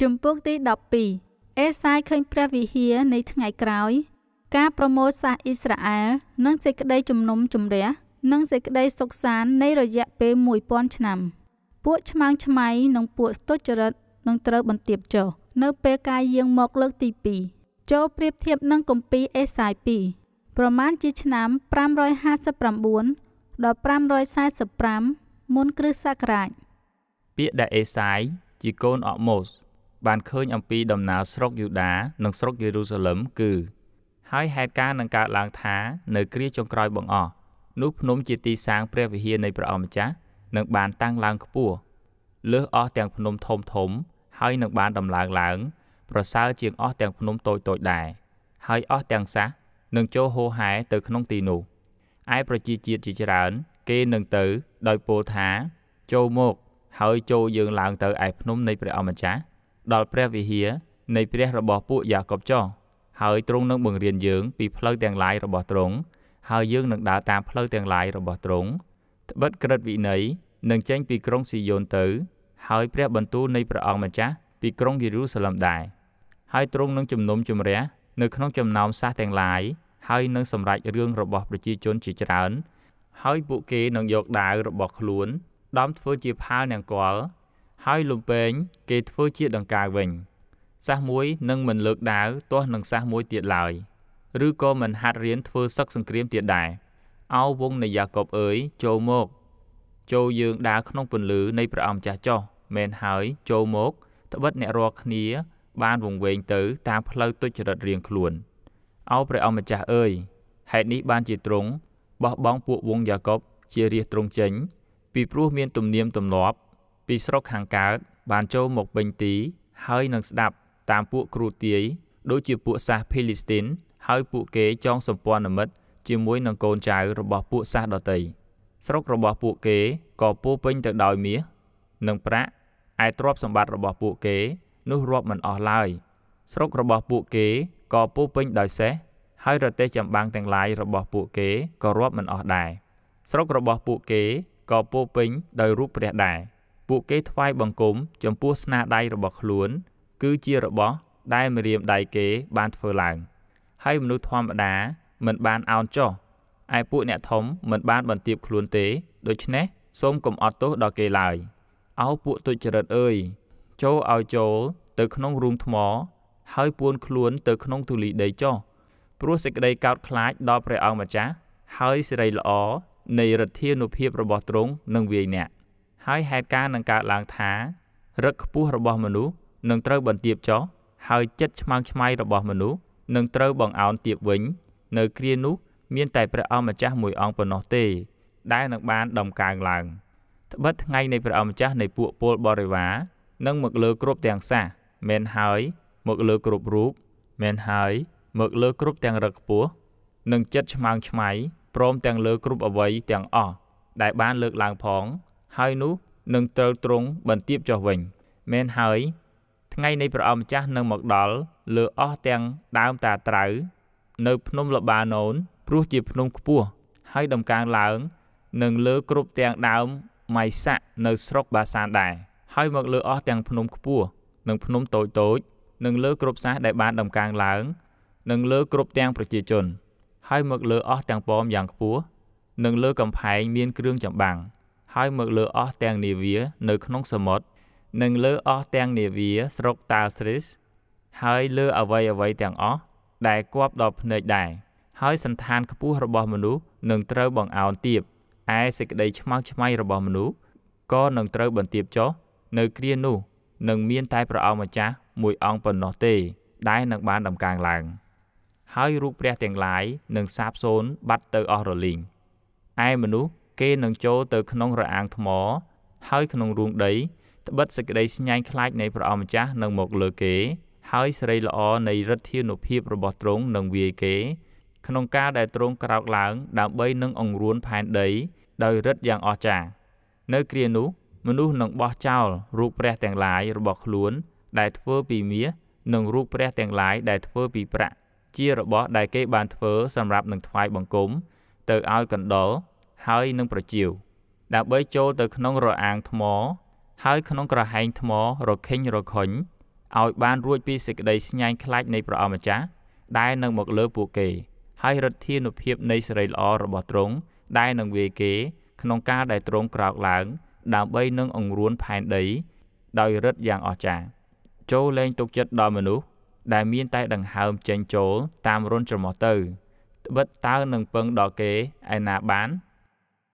ជំពូកទី12អេសាយឃើញព្រះវិហារនៃថ្ងៃក្រោយ ការប្រមូលសាសអ៊ីស្រាអែលនិងសេចក្តីជំនុំជម្រះនិងសេចក្តីសុខសាន្តនៃរយៈពេល1000ឆ្នាំពួកឆ្មាំងឆ្មៃនិងពួកទុច្ចរិតនឹងត្រូវបន្ទាបចុះនៅ ពេលការយាងមកលើកទី2ចូលប្រៀបធៀបនឹងគម្ពីរអេសាយ2ប្រមាណជាឆ្នាំ559ដល់545មុនគ្រិស្តសករាជពាក្យដែលអេសាយជាកូនអកម៉ូសបានឃើញអំពីដំណើរស្រុកយូដានិងស្រុកយេរូសាឡឹមគឺ ហើយហេតុការណ៍នឹងកើតឡើងថានៅគ្រាចុងក្រោយបង្អស់នោះភ្នំជាទីសាងព្រះវិហារនៃព្រះអង្គម្ចាស់នឹងបានតាំងឡើងខ្ពស់លើសអស់ទាំងភ្នំធំធំហើយនឹងបានដំឡើងឡើង ប្រសើរជាងអស់ទាំងភ្នំតូចតូចដែរហើយអស់ទាំងសះនឹងចូលហូហែទៅក្នុងទីនោះឯប្រជាជាតិជាច្រើនគេនឹងទៅដោយពោលថាចូលមក ហើយចូលយើងឡើងទៅឯភ្នំនៃព្រះអង្គម្ចាស់ដល់ព្រះវិហារនៃព្រះរបស់ពួកយ៉ាកបចោះហើយទ្រង់នឹងបង្រៀនយើងពីផ្លូវទាំងឡាយរបស់ទ្រង់ហើយយើងនឹងដើរតាមផ្លូវទាំងឡាយរបស់ទ្រង់ត្បិតក្រឹតវិន័យនឹងចេញ ពីក្រុងស៊ីយ៉ូនទៅ ហើយព្រះបន្ទូលនៃព្រះអង្គម្ចាស់ពីក្រុងយេរូសាឡឹមដែរហើយទ្រង់នឹងជំនុំជម្រះនៅក្នុងចំណោមសាសទាំងឡាយហើយនឹងសម្រេចរឿងរបស់ប្រជាជនជាច្រើន ហើយពួកគេនឹងយកដាវរបស់ខ្លួនដំធ្វើជាផាលនង្គ័លហើយលំពែងគេធ្វើជាដង្កើវិញសាសមួយនឹងមិនលើកដាវទាស់នឹងសាសមួយទៀតឡើយឬក៏មិនហាត់រៀនធ្វើសឹកសង្គ្រាមទៀតដែរអោវងនៃយ៉ាកបអើយចូលមកចូលយើងដើរក្នុង ពន្លឺនៃព្រះអង្គចាស់ចោះមែនហើយ ចូលមក ត្បិតអ្នករាល់គ្នា បានវង្វេងទៅ តាមផ្លូវទុច្ចរិតរៀងខ្លួនអោព្រះអង្គម្ចាស់អើយហេតុនេះបានជាទ្រង់បោះបង់ពួកវងយ៉ាកបជារាជទ្រង់ចេញពីព្រោះមាន ទំនៀមទម្លាប់ពីស្រុកខាងកើត បានចូលមកពេញទី ហើយនឹងស្ដាប់តាមពួកគ្រូទាយដូចជាពួកសាសភីលីស្ទីន ហើយពួកគេចងសម្ព័ន្ធមិត្តជាមួយនឹងកូនចៅរបស់ពួកសាសដតីស្រុករបស់ពួកគេក៏ពោពេញទៅដោយមាសនិងប្រាក់ឯទ្រព្យសម្បត្តិរបស់ពួកគេនោះរាប់មិនអស់ឡើយស្រុករបស់ពួកគេក៏ពោពេញដោយសេះហើយរទេះចម្បាំងទាំងឡាយរបស់ពួកគេក៏រាប់មិនអស់ដែរស្រុករបស់ពួកគេក៏ពោពេញដោយរូបព្រះដែរពួកគេថ្វាយបង្គំចំពោះស្នាដៃរបស់ខ្លួនគឺជារបស់ ដែលម្រាមដៃគេបានធ្វើឡើងហើយមនុស្សធម្មតាមិនបានអោនចោះឯពួកអ្នកធំមិនបានបន្ទាបខ្លួនទេដូច្នេះសូមកុំអត់ទោសដល់គេឡើយអោពួកទុច្ចរិតអើយចូលឲ្យចូលទៅក្នុងរូងថ្ម ហើយ ពួនខ្លួនទៅក្នុងទូលីដីចោះព្រោះសេចក្តីកោតខ្លាចដល់ព្រះអង្គម្ចាស់ហើយសេរីល្អនៃរដ្ឋានុភាពរបស់ទ្រង់នឹងវាយអ្នកហើយហេតុការណ៍នឹងកើតឡើងថារឹកខ្ពស់របស់មនុស្សនឹងត្រូវបន្ទាបចុះហើយចិត្តឆ្មើងឆ្មៃរបស់មនុស្សនឹងត្រូវបង្អោនទាបវិញ នៅគ្រានោះមានតែព្រះអង្គម្ចាស់មួយអង្គប៉ុណ្ណោះទេ ដែលនឹងបានដំកើងឡើងត្បិតថ្ងៃនៃព្រះអង្គម្ចាស់នៃពួកពលបរិវារនឹងមកលើគ្រប់ទាំងសាសមែនហើយ មកលើគ្រប់រូបមែនហើយ មកលើគ្រប់ទាំងរឹកខ្ពស់និងចិត្តឆ្មើងឆ្មៃព្រមទាំងលើគ្រប់អវ័យទាំងអស់ដែលបានលើកឡើងផងហើយនោះនឹងត្រូវទ្រង់បន្ទាបចុះវិញមែនហើយ ថ្ងៃនៃព្រះអង្គម្ចាស់នឹងមកដល់លើអស់ទាំងដើមតាត្រៅនៅ ភ្នំលបាណូនព្រោះជាភ្នំខ្ពស់ហើយដំកើងឡើងនឹងលើគ្រប់ទាំងដើមម៉ៃសាក់នៅ ស្រុកបាសានដែរហើយមកលើអស់ទាំងភ្នំ ខ្ពស់និងភ្នំតូចតូចនឹងលើគ្រប់សាសដែលបានដំកើងឡើងនឹងលើគ្រប់ទាំងប្រជាជនហើយមកលើអស់ទាំងប៉មយ៉ាងខ្ពស់នឹងលើកំផែងមានគ្រឿងចម្បាំងហើយមកលើអស់ទាំងនាវានៅ ក្នុងសមុទ្រនិងលើអស់ទាំងនាវាស្រុកតាស្រីសហើយលើអវ័យអវ័យទាំងអស់ដែលគប់ដល់ភ្នែកដែរហើយសន្តានខ្ពស់របស់មនុស្សនឹងត្រូវបង្អោនទាបឯសេចក្តីឆ្មោចឆ្មៃរបស់មនុស្សក៏នឹងត្រូវ បន្ទាបចុះនៅ គ្រានោះនឹងមាន តែព្រះអង្គម្ចាស់មួយអង្គប៉ុណ្ណោះទេ ដែលនឹងបានដំកើងឡើងហើយរូបព្រះទាំងឡាយនឹងសាបសូន្យបាត់ទៅអស់រលីងឯមនុស្សគេនឹងចូលទៅក្នុងរអាងថ្ម ហើយក្នុងរូងដីត្បិតសេចក្តីស្ញាញ់ខ្លាចនៃព្រះអង្គម្ចាស់នឹងមកលើគេ ហើយសេរីល្អនៃឫទ្ធានុភាពរបស់ទ្រង់នឹងវាយគេ ក្នុងការដែលទ្រង់ក្រោកឡើងដើម្បីនឹងអង្រួនផែនដីដោយឫទ្ធិយ៉ាងអស្ចារ្យនៅគ្រានោះមនុស្សនឹងបោះចោលរូបព្រះទាំងឡាយរបស់ខ្លួន ដែលធ្វើពីមាសនិងរូបព្រះទាំងឡាយដែលធ្វើពីប្រាក់ ជារបស់ដែលគេបានធ្វើសម្រាប់នឹងថ្វាយបង្គំទៅឲ្យកណ្ដុរហើយនឹងប្រជាវដើម្បីចូលទៅក្នុងរអាងថ្ម ហើយក្នុងក្រហែងថ្មរខិញរខុញឲ្យបានរួចពីសេចក្តីស្ញាញ់ខ្លាចនៃព្រះអម្ចាស់ដែលនឹងមកលើពួកគេហើយរទ្ធានុភាពនៃសេរីល្អរបស់ទ្រង់ដែលនឹងវាយគេ ក្នុងការដែលទ្រង់ក្រោកឡើងដើម្បីនឹងអង្រួនផែនដី ដោយរិទ្ធយ៉ាងអស្ចារ្យចូលលែងទុកចិត្តដល់មនុស្សដែលមានតែដង្ហើមចេញចូលតាមរុនច្រមុះទៅត្បិតតើនឹងពឹងដល់គេឯណាបាន